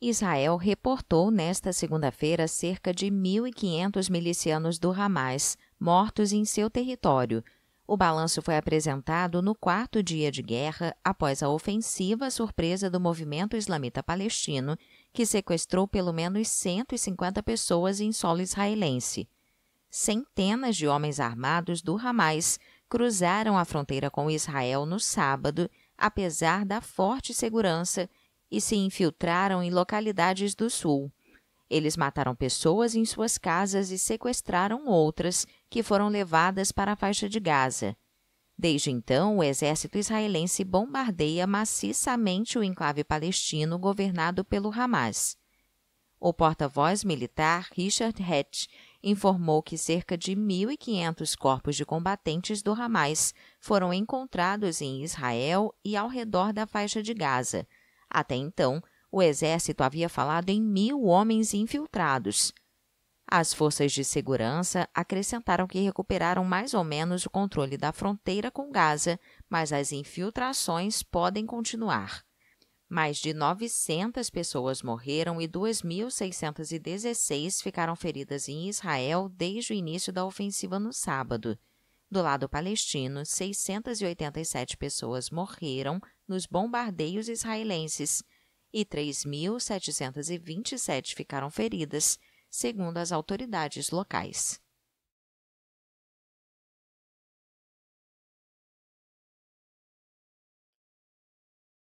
Israel reportou nesta segunda-feira cerca de 1.500 milicianos do Hamas mortos em seu território. O balanço foi apresentado no quarto dia de guerra após a ofensiva surpresa do movimento islamita palestino, que sequestrou pelo menos 150 pessoas em solo israelense. Centenas de homens armados do Hamas cruzaram a fronteira com Israel no sábado, apesar da forte segurança e se infiltraram em localidades do sul. Eles mataram pessoas em suas casas e sequestraram outras que foram levadas para a faixa de Gaza. Desde então, o exército israelense bombardeia maciçamente o enclave palestino governado pelo Hamas. O porta-voz militar Richard Hatch informou que cerca de 1.500 corpos de combatentes do Hamas foram encontrados em Israel e ao redor da faixa de Gaza, até então, o exército havia falado em mil homens infiltrados. As forças de segurança acrescentaram que recuperaram mais ou menos o controle da fronteira com Gaza, mas as infiltrações podem continuar. Mais de 900 pessoas morreram e 2.616 ficaram feridas em Israel desde o início da ofensiva no sábado. Do lado palestino, 687 pessoas morreram nos bombardeios israelenses e 3.727 ficaram feridas, segundo as autoridades locais.